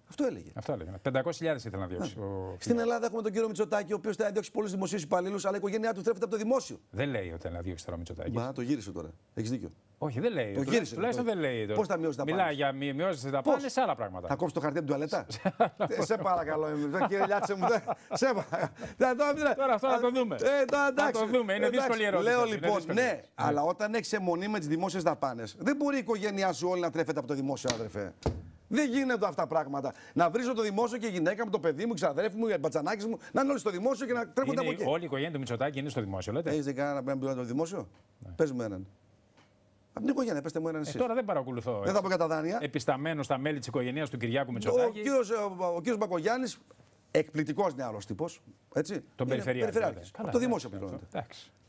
Αυτό έλεγε. Αυτό έλεγε. 500.000 ναι. ήθελε να διώξει. Ναι. Στην Ελλάδα έχουμε τον κύριο Μητσοτάκη, ο οποίος θέλει να διώξει πολλούς δημοσίους υπαλλήλους, αλλά η οικογένειά του τρέφεται από το δημόσιο. Δεν λέει ότι θέλει να διώξει τώρα ο Μητσοτάκης. Μα το γύρισε τώρα. Έχεις δίκιο. Όχι, δεν λέει. Το γύρισε. Τουλάχιστον δεν λέει. Πώς θα μειώσεις τα πάντα. Μιλάει για μειώσει τα πάντα σε άλλα πράγματα. Θα κόψεις το χαρτί από την τουαλέτα. Ε, σε παρακαλώ, ε, κύριε Λιάτσε μου. Σε παρακαλώ. Τώρα αυτό να το ε, δούμε. Να το δούμε. Είναι δύσκολη ερώτηση. Λέω λοιπόν, ναι, ναι, αλλά όταν έχεις αιμονή με τις δημόσιες δαπάνες, δεν μπορεί η οικογένειά σου όλη να τρέφεται από το δημόσιο, αδερφέ. Δεν γίνονται αυτά τα πράγματα. Να βρίζω το δημόσιο και η γυναίκα μου, το παιδί μου, η ξαδρέφη μου, οι πατσανάκι μου, να είναι όλοι στο δημόσιο και να τρέχονται από εκεί. Όλη η οικογένεια του Μητσοτάκη είναι στο δημόσιο, λέτε. Έχεις δει κανένα να πει στο δημόσιο. Ναι. Πες μου έναν. Από την οικογένεια, πετε μου έναν ε, τώρα δεν παρακολουθώ. Δεν θα πω κατά δάνεια. Επισταμένος στα μέλη της οικογένειας του Κυριάκου Μητσοτάκη. Ε, ο κύριος Μπακογιάννης, εκπληκτικός νεαρός τύπος. Έτσι. Τον περιφερειακό. το δημόσιο πληρώνεται.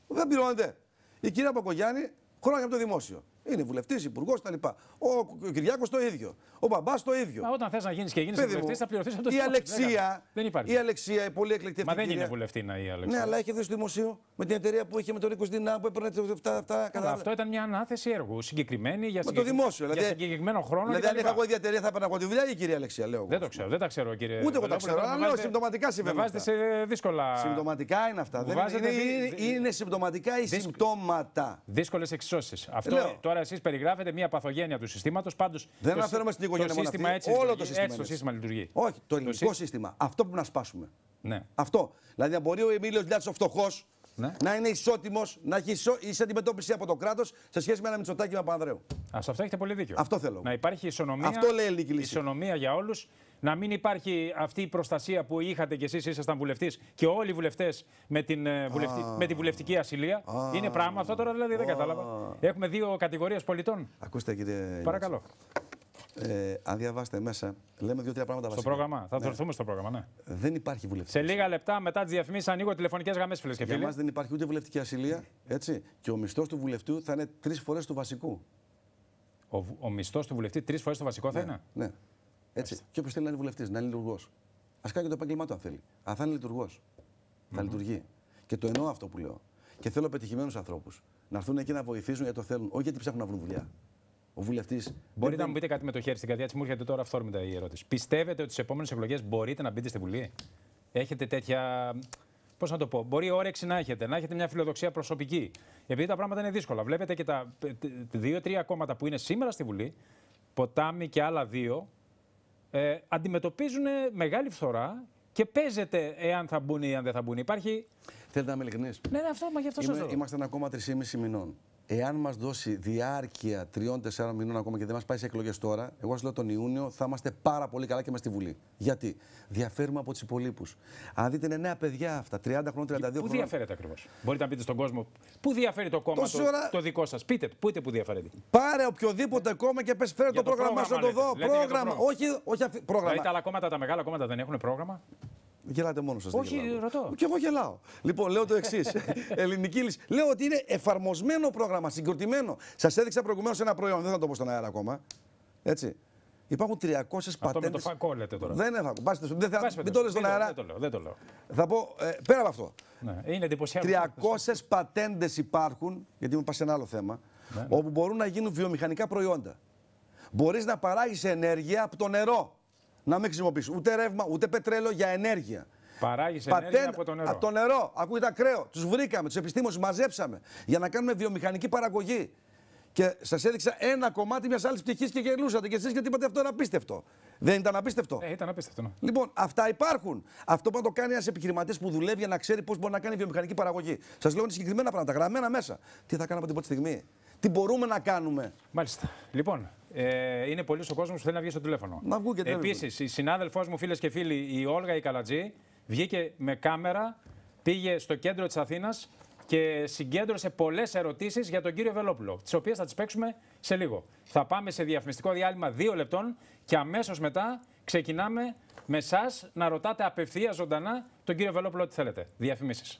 Δεν πληρώνεται. Η κυρία Μπακογιάννη χρόνια από το δημόσιο. Είναι βουλευτής, υπουργός κτλ. Ο Κυριάκος το ίδιο. Ο μπαμπάς το ίδιο. Μα όταν θες να γίνεις και γίνει βουλευτής, θα πληρωθείς από το Η Αλεξία, δεν υπάρχει. Η Αλεξία, η πολύ εκλεκτή Μα δεν κυρία. είναι βουλευτή να η Αλεξία. Ναι, αλλά έχει δει στο δημοσίο με την εταιρεία που είχε με τον Νίκο Δινά που έπαιρνε αυτά τα κατά. Αυτό ήταν μια ανάθεση έργου συγκεκριμένη για, συγκεκρι... το δημόσιο, δηλαδή, για συγκεκριμένο χρόνο. Δηλαδή, αν είχα εγώ ίδια εταιρεία θα έπαιρνα εγώ τη δουλειά ή η κυρία Αλεξία, λέω. Δεν το ξέρω, δεν τα ξέρω κύριε. Ούτε εγώ τα ξέρω, αλλά συμπτωματικά συμβαίνουν. Βάζετε σε δύσκολα. Συμπτωματικά είναι αυτά. Είναι συμπτωματικά ή συμπτώματα. Δύσκολες εξώσει. Αυτό τώρα εσείς περιγράφετε μια παθογένεια του συστήματος. Πάντως. Δεν αναφέρομαι στην οικογένεια το σύστημα έτσι, όλο το σύστημα. Έτσι το σύστημα λειτουργεί. Όχι, το ελληνικό σύστημα. Αυτό που να σπάσουμε. Ναι. Αυτό. Δηλαδή, να μπορεί ο Εμίλιος Λιάτσο φτωχός ναι. να είναι ισότιμος, να έχει ισο... ίση αντιμετώπιση από το κράτος σε σχέση με ένα Μητσοτάκι με Παπανδρέου. αυτό έχετε πολύ δίκιο. Αυτό θέλω. Να υπάρχει ισονομία, ισονομία για όλους να μην υπάρχει αυτή η προστασία που είχατε κι εσείς, ήσασταν βουλευτής και όλοι οι βουλευτές με, την ε, βουλευτη... με τη βουλευτική ασυλία. Είναι πράγμα αυτό τώρα, δηλαδή δεν κατάλαβα. Έχουμε δύο κατηγορίες πολιτών. Ακούστε, κύριε. Παρακαλώ. Ε, αν διαβάσετε μέσα, λέμε δύο-τρία πράγματα βασικά. Στο πρόγραμμα. Θα ναι. στο πρόγραμμα, ναι. Δεν υπάρχει βουλευτική. Σε λίγα λεπτά μετά τις διαφημίσεις ανοίγω τηλεφωνικές γραμμές, φίλες και φίλοι. Για μας δεν υπάρχει ούτε βουλευτική ασυλία. Έτσι. Και ο μισθός του βουλευτού θα είναι τρεις φορές του βασικού. Ο, ο μισθός του βουλευτή τρεις φορές το βασικό ναι, θα είναι. Ναι. Έτσι. Και όπως θέλει να είναι βουλευτής, να είναι λειτουργός. Ας κάνει και το επάγγελμά του αν θέλει. Αν θα είναι λειτουργός. Mm -hmm. Θα λειτουργεί. Και το εννοώ αυτό που λέω. Και θέλω πετυχημένους ανθρώπους να έρθουν εκεί να βοηθήσουν γιατί το θέλουν, όχι γιατί ψάχνουν να βρουν δουλειά. Ο βουλευτής. Μπορείτε δεν... να μου πείτε κάτι με το χέρι στην καρδιά της, μου έρχεται τώρα αυθόρμητα η ερώτηση. Πιστεύετε ότι στις επόμενες εκλογές μπορείτε να μπείτε στη Βουλή. Έχετε τέτοια. Πώς να το πω, μπορεί όρεξη να έχετε, να έχετε μια φιλοδοξία προσωπική. Επειδή τα πράγματα είναι δύσκολα. Βλέπετε και τα ε, δύο-τρία κόμματα που είναι σήμερα στη Βουλή, ποτάμι και άλλα δύο, ε, αντιμετωπίζουν μεγάλη φθορά και παίζεται εάν θα μπουν ή αν δεν θα μπουν. Υπάρχει. Θέλετε να είμαι ειλικρινής. Ναι, ναι, αυτό, μα γι' αυτό σας λέω. Είμαστε ακόμα 3,5 μηνών. Εάν μας δώσει διάρκεια τριών-τεσσάρων μηνών ακόμα και δεν μας πάει σε εκλογές τώρα, εγώ σας λέω τον Ιούνιο θα είμαστε πάρα πολύ καλά και με στη Βουλή. Γιατί διαφέρουμε από τους υπολείπους. Αν δείτε, είναι νέα παιδιά αυτά, 30 χρόνια, 32 χρόνια. Πού διαφέρεται ακριβώς. Μπορείτε να πείτε στον κόσμο, Πού διαφέρει το κόμμα το, το δικό σας. Πείτε, ειτε πού διαφέρεται. Πάρε οποιοδήποτε κόμμα και πες φέρε το, πρόγραμμα, να το δω. πρόγραμμα. πρόγραμμα. Όχι, όχι αφι... πρόγραμμα. Δηλαδή τα άλλα κόμματα, τα μεγάλα κόμματα δεν έχουν πρόγραμμα. Γελάτε μόνος σας. Όχι, ρωτώ. Και εγώ γελάω. Λοιπόν, λέω το εξής. Ελληνική λύση. Λέω ότι είναι εφαρμοσμένο πρόγραμμα, συγκροτημένο. Σας έδειξα προηγουμένως ένα προϊόν, δεν θα το πω στον αέρα ακόμα. Έτσι. Υπάρχουν 300 πατέντες. Αυτό με το φακό λέτε τώρα. Δεν είναι φακό. Πάστε, δεν θα... Μην το λες στον αέρα. Δεν το λέω. Δεν το λέω. Θα πω ε, πέρα από αυτό. Ναι, είναι 300 πατέντες υπάρχουν, γιατί μου πας σε ένα άλλο θέμα, ναι, ναι. όπου μπορούν να γίνουν βιομηχανικά προϊόντα. Μπορείς να παράγεις ενέργεια από το νερό να μην χρησιμοποιήσω ούτε ρεύμα, ούτε πετρέλαιο για ενέργεια. Παράγεις ενέργεια από το νερό. Από το νερό. Ακούγεται ακραίο. Τους βρήκαμε, τους επιστήμονες, μαζέψαμε για να κάνουμε βιομηχανική παραγωγή. Και σας έδειξα ένα κομμάτι μιας άλλης πτυχής και γελούσατε Και εσείς γιατί είπατε αυτό είναι απίστευτο. Δεν ήταν απίστευτο. Ε, ήταν απίστευτο. Ναι. Λοιπόν, αυτά υπάρχουν. Αυτό πάντα το κάνει ένας επιχειρηματής που δουλεύει για να ξέρει πώς μπορεί να κάνει βιομηχανική παραγωγή. Σας λέω είναι συγκεκριμένα πράγματα, γραμμένα μέσα. Τι θα κάνω από την πρώτη στιγμή τι μπορούμε να κάνουμε. Μάλιστα. Λοιπόν, ε, είναι πολύ ο κόσμος που θέλει να βγει στο τηλέφωνο. Να βγουν και Επίσης, η συνάδελφός μου, φίλες και φίλοι, η Όλγα η Καλατζή, βγήκε με κάμερα, πήγε στο κέντρο της Αθήνας και συγκέντρωσε πολλές ερωτήσεις για τον κύριο Βελόπουλο, τις οποίες θα τις παίξουμε σε λίγο. Θα πάμε σε διαφημιστικό διάλειμμα δύο λεπτών και αμέσως μετά ξεκινάμε με εσάς να ρωτάτε απευθείας ζωντανά τον κύριο Βελόπουλο τι θέλετε. Διαφημίσεις.